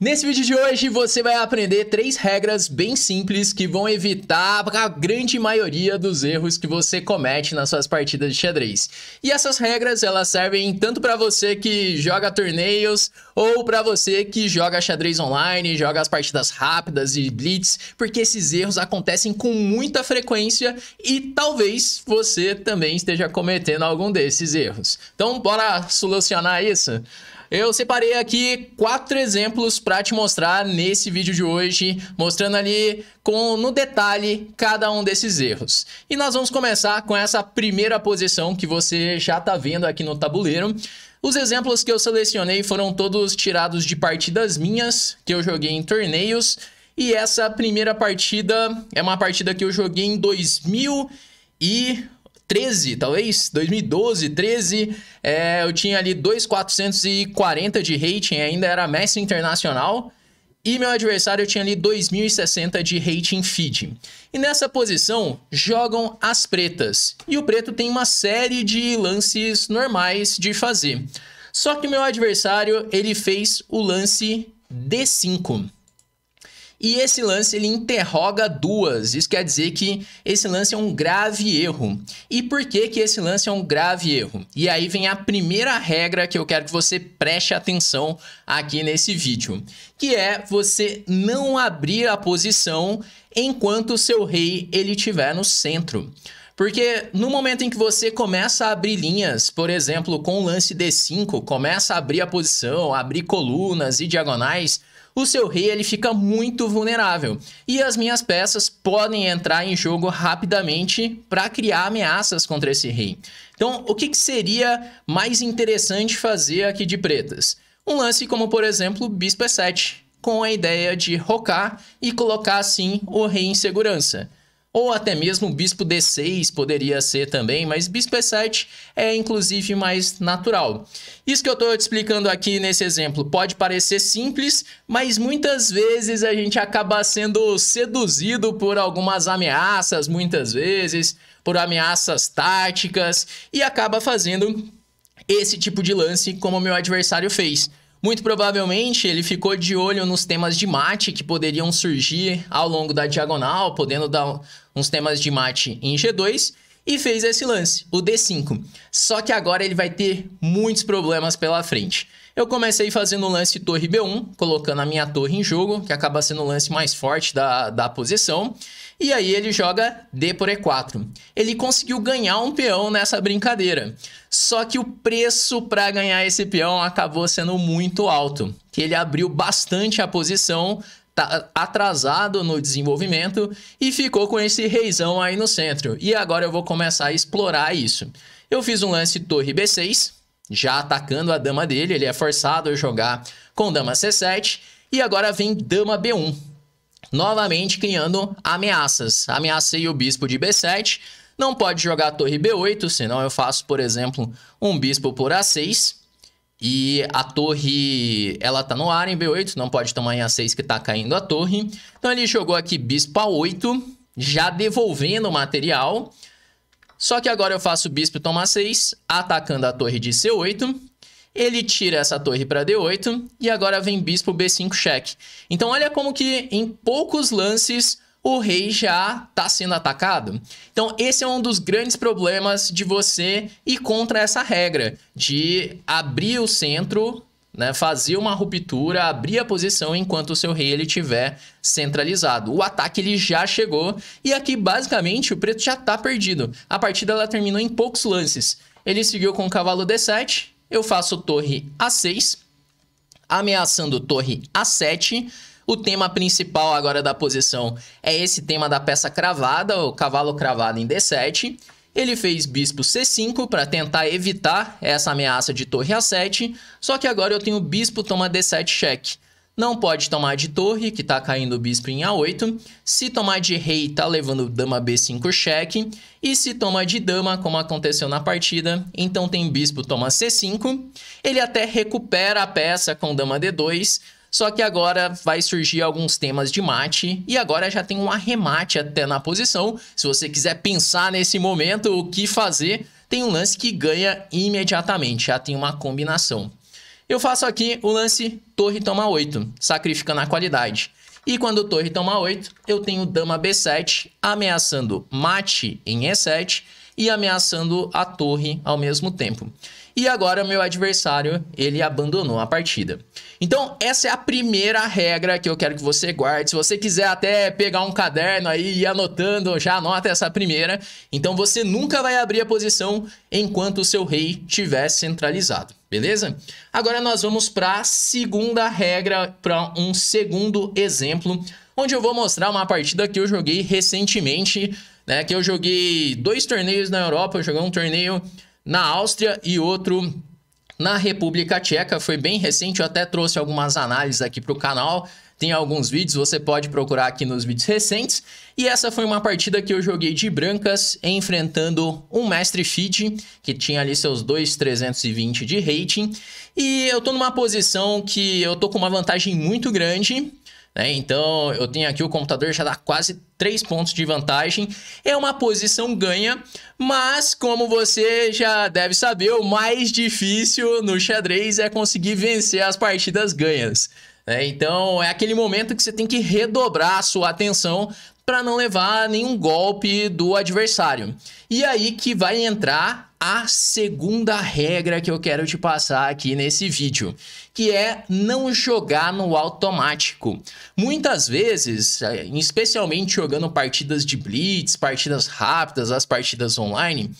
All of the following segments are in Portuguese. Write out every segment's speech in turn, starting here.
Nesse vídeo de hoje você vai aprender três regras bem simples que vão evitar a grande maioria dos erros que você comete nas suas partidas de xadrez. E essas regras elas servem tanto para você que joga torneios ou para você que joga xadrez online, joga as partidas rápidas e blitz, porque esses erros acontecem com muita frequência e talvez você também esteja cometendo algum desses erros. Então bora solucionar isso? Eu separei aqui quatro exemplos para te mostrar nesse vídeo de hoje, mostrando ali com no detalhe cada um desses erros. E nós vamos começar com essa primeira posição que você já está vendo aqui no tabuleiro. Os exemplos que eu selecionei foram todos tirados de partidas minhas que eu joguei em torneios. E essa primeira partida é uma partida que eu joguei em 2000 e 13, talvez, 2012, 13, é, eu tinha ali 2,440 de rating, ainda era mestre internacional. E meu adversário tinha ali 2060 de rating feed. E nessa posição jogam as pretas. E o preto tem uma série de lances normais de fazer. Só que meu adversário ele fez o lance D5. E esse lance ele interroga duas. Isso quer dizer que esse lance é um grave erro. E por que que esse lance é um grave erro? E aí vem a primeira regra que eu quero que você preste atenção aqui nesse vídeo, que é você não abrir a posição enquanto o seu rei ele estiver no centro. Porque no momento em que você começa a abrir linhas, por exemplo, com o lance D5, começa a abrir a posição, abrir colunas e diagonais, o seu rei ele fica muito vulnerável e as minhas peças podem entrar em jogo rapidamente para criar ameaças contra esse rei. Então, o que, que seria mais interessante fazer aqui de pretas? Um lance como, por exemplo, bispo e7, com a ideia de rocar e colocar assim o rei em segurança ou até mesmo bispo D6 poderia ser também, mas bispo E7 é inclusive mais natural. Isso que eu estou te explicando aqui nesse exemplo pode parecer simples, mas muitas vezes a gente acaba sendo seduzido por algumas ameaças, muitas vezes, por ameaças táticas, e acaba fazendo esse tipo de lance como o meu adversário fez. Muito provavelmente ele ficou de olho nos temas de mate que poderiam surgir ao longo da diagonal, podendo dar uns temas de mate em G2 e fez esse lance, o D5. Só que agora ele vai ter muitos problemas pela frente. Eu comecei fazendo o lance torre B1, colocando a minha torre em jogo, que acaba sendo o lance mais forte da, da posição. E aí ele joga D por E4. Ele conseguiu ganhar um peão nessa brincadeira. Só que o preço para ganhar esse peão acabou sendo muito alto. Que ele abriu bastante a posição, tá atrasado no desenvolvimento e ficou com esse reizão aí no centro. E agora eu vou começar a explorar isso. Eu fiz um lance torre B6, já atacando a dama dele, ele é forçado a jogar com dama C7 e agora vem dama B1 novamente criando ameaças. Ameacei o bispo de B7, não pode jogar a torre B8, senão eu faço, por exemplo, um bispo por A6. E a torre, ela tá no ar em B8, não pode tomar em A6 que tá caindo a torre. Então ele jogou aqui bispo A8, já devolvendo o material. Só que agora eu faço bispo toma 6, atacando a torre de C8. Ele tira essa torre para D8 e agora vem bispo B5 cheque. Então olha como que em poucos lances o rei já está sendo atacado. Então, esse é um dos grandes problemas de você ir contra essa regra de abrir o centro, né, fazer uma ruptura, abrir a posição enquanto o seu rei ele tiver centralizado. O ataque ele já chegou e aqui basicamente o preto já está perdido. A partida ela terminou em poucos lances. Ele seguiu com o cavalo D7, eu faço torre A6, ameaçando torre A7. O tema principal agora da posição é esse tema da peça cravada, o cavalo cravado em D7. Ele fez bispo C5 para tentar evitar essa ameaça de torre A7, só que agora eu tenho bispo toma D7 cheque. Não pode tomar de torre, que tá caindo o bispo em A8. Se tomar de rei, tá levando dama B5 cheque. E se tomar de dama, como aconteceu na partida, então tem bispo toma C5. Ele até recupera a peça com dama D2, só que agora vai surgir alguns temas de mate e agora já tem um arremate até na posição. Se você quiser pensar nesse momento o que fazer, tem um lance que ganha imediatamente, já tem uma combinação. Eu faço aqui o lance torre toma 8, sacrificando a qualidade. E quando torre toma 8, eu tenho dama b7 ameaçando mate em e7 e ameaçando a torre ao mesmo tempo. E agora meu adversário, ele abandonou a partida. Então, essa é a primeira regra que eu quero que você guarde. Se você quiser até pegar um caderno aí e ir anotando, já anota essa primeira. Então, você nunca vai abrir a posição enquanto o seu rei estiver centralizado, beleza? Agora nós vamos para a segunda regra, para um segundo exemplo, onde eu vou mostrar uma partida que eu joguei recentemente né? Que eu joguei dois torneios na Europa, eu joguei um torneio na Áustria e outro na República Tcheca. Foi bem recente, eu até trouxe algumas análises aqui para o canal. Tem alguns vídeos, você pode procurar aqui nos vídeos recentes. E essa foi uma partida que eu joguei de brancas, enfrentando um mestre feed, que tinha ali seus 2,320 de rating. E eu tô numa posição que eu tô com uma vantagem muito grande, né? Então, eu tenho aqui o computador já dá quase 3 pontos de vantagem. É uma posição ganha, mas como você já deve saber, o mais difícil no xadrez é conseguir vencer as partidas ganhas. É, então é aquele momento que você tem que redobrar a sua atenção para não levar nenhum golpe do adversário. E aí que vai entrar a segunda regra que eu quero te passar aqui nesse vídeo, que é não jogar no automático. Muitas vezes, é, especialmente jogando partidas de blitz, partidas rápidas, as partidas online,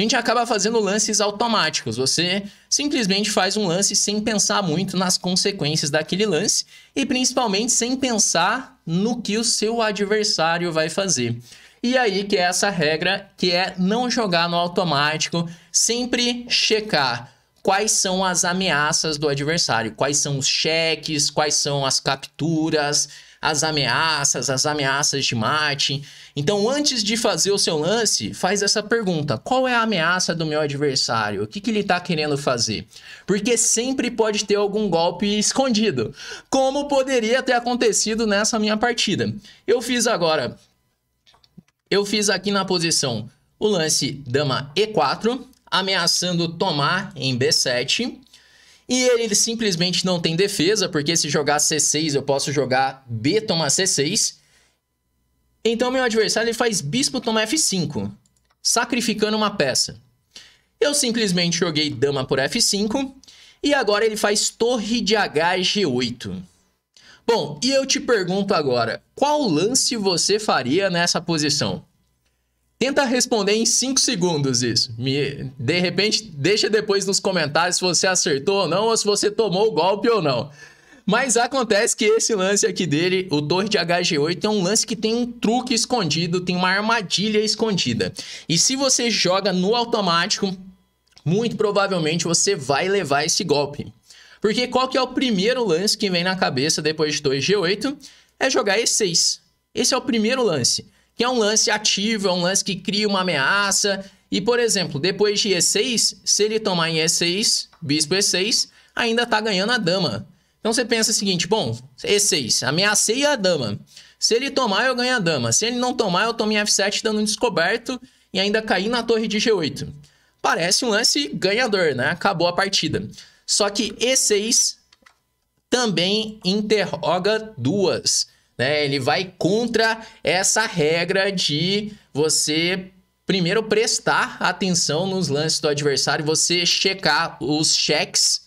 a gente acaba fazendo lances automáticos. Você simplesmente faz um lance sem pensar muito nas consequências daquele lance e principalmente sem pensar no que o seu adversário vai fazer. E aí que é essa regra que é não jogar no automático, sempre checar quais são as ameaças do adversário, quais são os cheques, quais são as capturas, as ameaças, as ameaças de mate. Então, antes de fazer o seu lance, faz essa pergunta: qual é a ameaça do meu adversário? O que, que ele está querendo fazer? Porque sempre pode ter algum golpe escondido, como poderia ter acontecido nessa minha partida. Eu fiz agora. Eu fiz aqui na posição o lance dama e4, ameaçando tomar em b7. E ele, ele simplesmente não tem defesa, porque se jogar C6 eu posso jogar B tomar C6. Então meu adversário ele faz bispo tomar F5, sacrificando uma peça. Eu simplesmente joguei dama por F5 e agora ele faz torre de HG8. Bom, e eu te pergunto agora, qual lance você faria nessa posição? Tenta responder em 5 segundos isso. Me, de repente, deixa depois nos comentários se você acertou ou não, ou se você tomou o golpe ou não. Mas acontece que esse lance aqui dele, o Torre de HG8, é um lance que tem um truque escondido, tem uma armadilha escondida. E se você joga no automático, muito provavelmente você vai levar esse golpe. Porque qual que é o primeiro lance que vem na cabeça depois de 2G8? É jogar E6. Esse é o primeiro lance que é um lance ativo, é um lance que cria uma ameaça. E, por exemplo, depois de E6, se ele tomar em E6, bispo E6, ainda está ganhando a dama. Então você pensa o seguinte, bom, E6, ameacei a dama. Se ele tomar, eu ganho a dama. Se ele não tomar, eu tomo em F7 dando um descoberto e ainda caí na torre de G8. Parece um lance ganhador, né? Acabou a partida. Só que E6 também interroga duas. Né? Ele vai contra essa regra de você primeiro prestar atenção nos lances do adversário, você checar os cheques,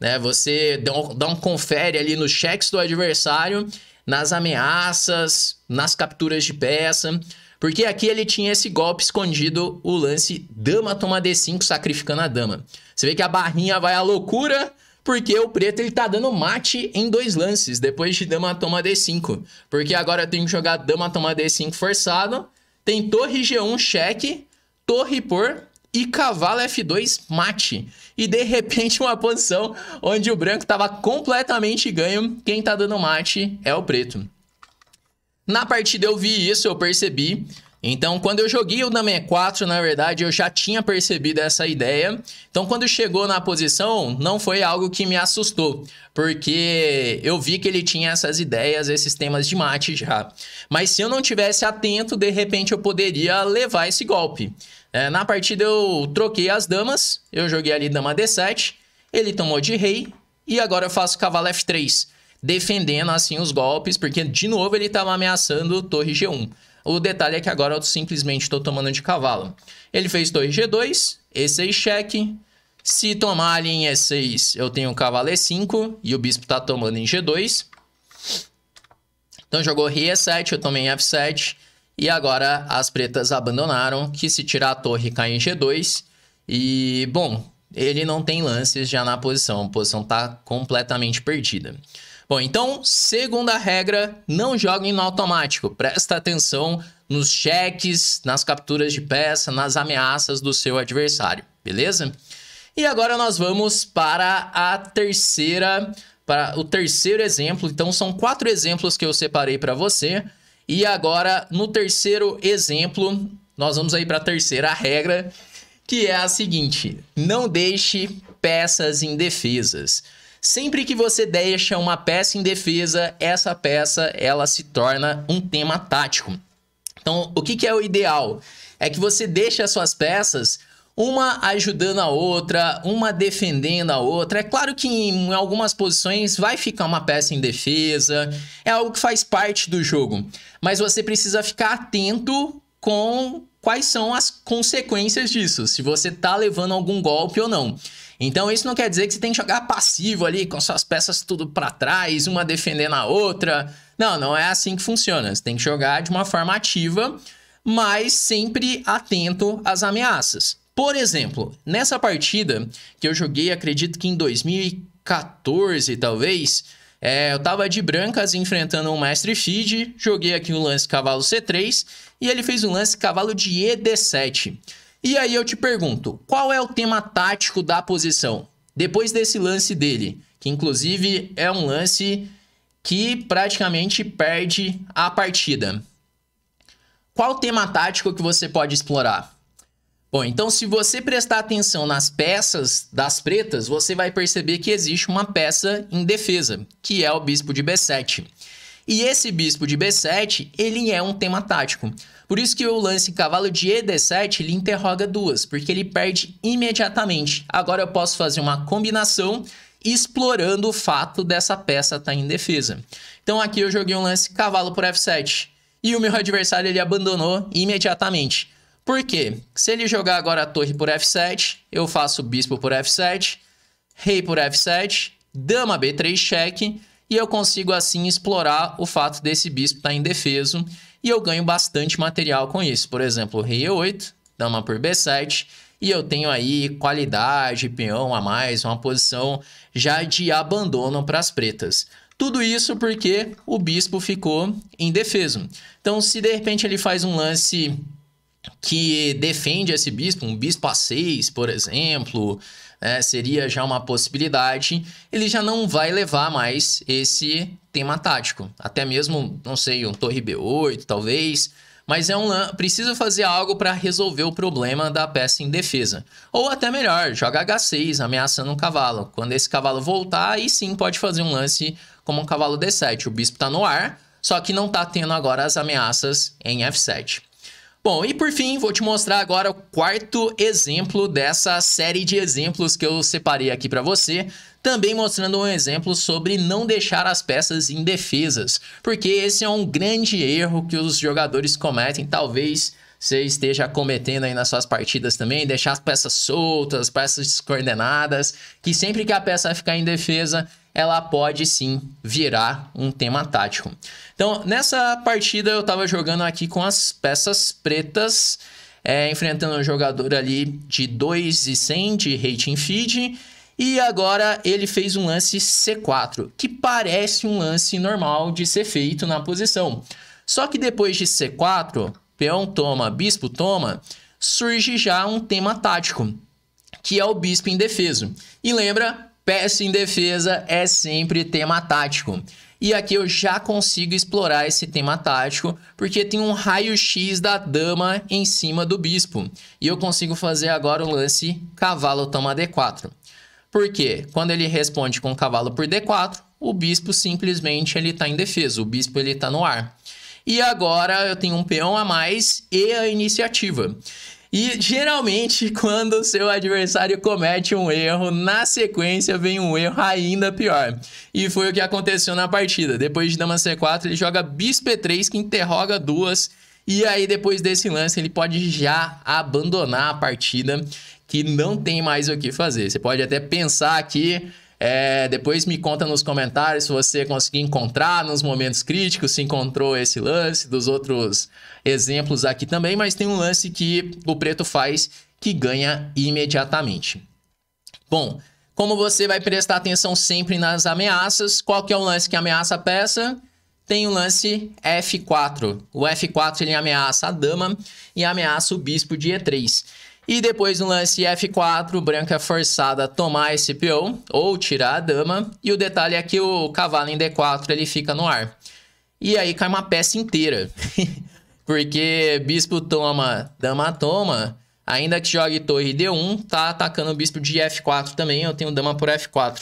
né? Você dá um, um confere ali nos cheques do adversário, nas ameaças, nas capturas de peça. Porque aqui ele tinha esse golpe escondido, o lance dama toma d5, sacrificando a dama. Você vê que a barrinha vai à loucura, porque o preto ele tá dando mate em dois lances, depois de dama toma D5. Porque agora eu tenho que jogar dama toma D5 forçado, tem torre G1 cheque, torre por e cavalo F2 mate. E de repente uma posição onde o branco estava completamente ganho, quem tá dando mate é o preto. Na partida eu vi isso, eu percebi, então, quando eu joguei o e 4, na verdade, eu já tinha percebido essa ideia. Então, quando chegou na posição, não foi algo que me assustou, porque eu vi que ele tinha essas ideias, esses temas de mate já. Mas se eu não tivesse atento, de repente eu poderia levar esse golpe. É, na partida eu troquei as damas, eu joguei ali dama D7, ele tomou de rei, e agora eu faço cavalo F3, defendendo assim os golpes, porque de novo ele estava ameaçando torre G1. O detalhe é que agora eu simplesmente estou tomando de cavalo. Ele fez 2G2, E6 cheque. Se tomar ali em E6, eu tenho cavalo E5 e o bispo está tomando em G2. Então jogou rei E7, eu tomei em F7. E agora as pretas abandonaram, que se tirar a torre cai em G2. E, bom, ele não tem lances já na posição. A posição está completamente perdida. Bom, então, segunda regra, não joguem no automático. Presta atenção nos cheques, nas capturas de peça, nas ameaças do seu adversário, beleza? E agora nós vamos para a terceira, para o terceiro exemplo. Então são quatro exemplos que eu separei para você. E agora no terceiro exemplo, nós vamos aí para a terceira regra, que é a seguinte: não deixe peças indefesas. Sempre que você deixa uma peça em defesa, essa peça ela se torna um tema tático. Então, o que, que é o ideal? É que você deixe as suas peças uma ajudando a outra, uma defendendo a outra. É claro que em algumas posições vai ficar uma peça em defesa, é algo que faz parte do jogo, mas você precisa ficar atento com quais são as consequências disso, se você está levando algum golpe ou não. Então isso não quer dizer que você tem que jogar passivo ali com suas peças tudo para trás, uma defendendo a outra. Não, não é assim que funciona. Você tem que jogar de uma forma ativa, mas sempre atento às ameaças. Por exemplo, nessa partida que eu joguei, acredito que em 2014 talvez, é, eu tava de brancas enfrentando um mestre feed, joguei aqui um lance cavalo C3 e ele fez um lance cavalo de ED7. E aí eu te pergunto, qual é o tema tático da posição? Depois desse lance dele, que inclusive é um lance que praticamente perde a partida. Qual o tema tático que você pode explorar? Bom, então se você prestar atenção nas peças das pretas, você vai perceber que existe uma peça em defesa, que é o bispo de B7. E esse bispo de B7, ele é um tema tático. Por isso que o lance cavalo de ED7 ele interroga duas, porque ele perde imediatamente. Agora eu posso fazer uma combinação explorando o fato dessa peça estar tá em defesa. Então aqui eu joguei um lance cavalo por F7 e o meu adversário ele abandonou imediatamente. Por quê? Se ele jogar agora a torre por F7, eu faço bispo por F7, rei por F7, dama B3 cheque e eu consigo assim explorar o fato desse bispo estar tá indefeso e eu ganho bastante material com isso. Por exemplo, rei e 8, dama por b7, e eu tenho aí qualidade, peão a mais, uma posição já de abandono para as pretas. Tudo isso porque o bispo ficou indefeso. Então, se de repente ele faz um lance que defende esse bispo, um bispo a 6, por exemplo, né, seria já uma possibilidade, ele já não vai levar mais esse tema tático. Até mesmo, não sei, um torre B8 talvez, mas é um precisa fazer algo para resolver o problema da peça em defesa. Ou até melhor, joga H6 ameaçando um cavalo. Quando esse cavalo voltar, aí sim pode fazer um lance como um cavalo D7. O bispo está no ar, só que não está tendo agora as ameaças em F7. Bom, e por fim, vou te mostrar agora o quarto exemplo dessa série de exemplos que eu separei aqui para você, também mostrando um exemplo sobre não deixar as peças indefesas, porque esse é um grande erro que os jogadores cometem, talvez você esteja cometendo aí nas suas partidas também, deixar as peças soltas, as peças descoordenadas, que sempre que a peça ficar indefesa, ela pode sim virar um tema tático. Então, nessa partida eu estava jogando aqui com as peças pretas, é, enfrentando um jogador ali de 2 e 100 de rating feed, e agora ele fez um lance C4, que parece um lance normal de ser feito na posição. Só que depois de C4, peão toma, bispo toma, surge já um tema tático, que é o bispo indefeso. E lembra, Peça em defesa é sempre tema tático. E aqui eu já consigo explorar esse tema tático, porque tem um raio-x da dama em cima do bispo. E eu consigo fazer agora o lance cavalo toma d4. Porque quando ele responde com cavalo por d4, o bispo simplesmente ele está defesa o bispo ele está no ar. E agora eu tenho um peão a mais e a iniciativa. E geralmente, quando o seu adversário comete um erro, na sequência vem um erro ainda pior. E foi o que aconteceu na partida. Depois de dama C4, ele joga bispo E3, que interroga duas. E aí, depois desse lance, ele pode já abandonar a partida, que não tem mais o que fazer. Você pode até pensar que é, depois me conta nos comentários se você conseguiu encontrar nos momentos críticos, se encontrou esse lance, dos outros exemplos aqui também, mas tem um lance que o preto faz que ganha imediatamente. Bom, como você vai prestar atenção sempre nas ameaças, qual que é o lance que ameaça a peça? Tem o lance F4. O F4 ele ameaça a dama e ameaça o bispo de E3. E depois no lance F4, branca forçada a tomar esse peão ou tirar a dama. E o detalhe é que o cavalo em D4 ele fica no ar. E aí cai uma peça inteira. Porque bispo toma, dama toma. Ainda que jogue torre D1, tá atacando o bispo de F4 também. Eu tenho dama por F4.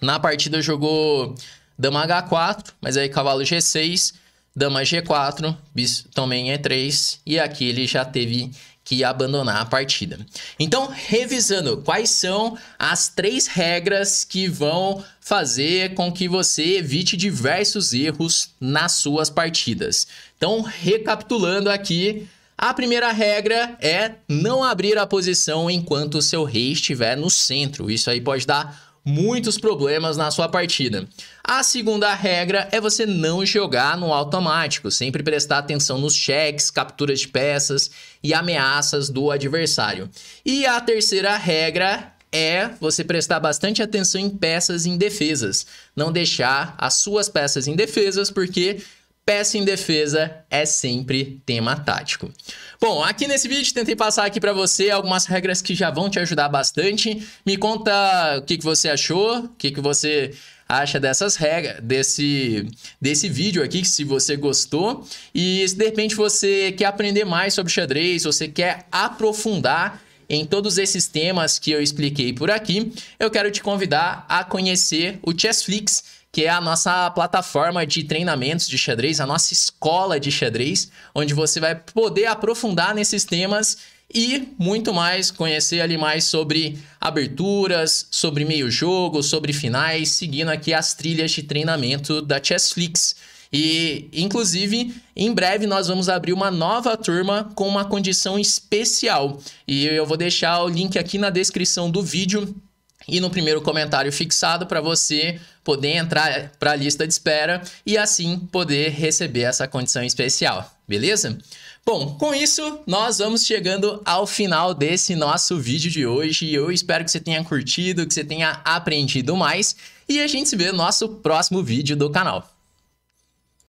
Na partida jogou dama H4, mas aí cavalo G6, dama G4, bispo também E3. E aqui ele já teve que abandonar a partida. Então, revisando, quais são as três regras que vão fazer com que você evite diversos erros nas suas partidas? Então, recapitulando aqui, a primeira regra é não abrir a posição enquanto o seu rei estiver no centro. Isso aí pode dar muitos problemas na sua partida. A segunda regra é você não jogar no automático, sempre prestar atenção nos cheques, capturas de peças e ameaças do adversário. E a terceira regra é você prestar bastante atenção em peças indefesas. Não deixar as suas peças indefesas, porque Peça em defesa é sempre tema tático. Bom, aqui nesse vídeo tentei passar aqui para você algumas regras que já vão te ajudar bastante. Me conta o que, que você achou, o que, que você acha dessas regras, desse, desse vídeo aqui, se você gostou. E se de repente você quer aprender mais sobre xadrez, você quer aprofundar em todos esses temas que eu expliquei por aqui, eu quero te convidar a conhecer o Chessflix, que é a nossa plataforma de treinamentos de xadrez, a nossa escola de xadrez, onde você vai poder aprofundar nesses temas e muito mais, conhecer ali mais sobre aberturas, sobre meio jogo, sobre finais, seguindo aqui as trilhas de treinamento da Chessflix. E, inclusive, em breve nós vamos abrir uma nova turma com uma condição especial. E eu vou deixar o link aqui na descrição do vídeo e no primeiro comentário fixado para você poder entrar para a lista de espera e assim poder receber essa condição especial, beleza? Bom, com isso nós vamos chegando ao final desse nosso vídeo de hoje. Eu espero que você tenha curtido, que você tenha aprendido mais e a gente se vê no nosso próximo vídeo do canal.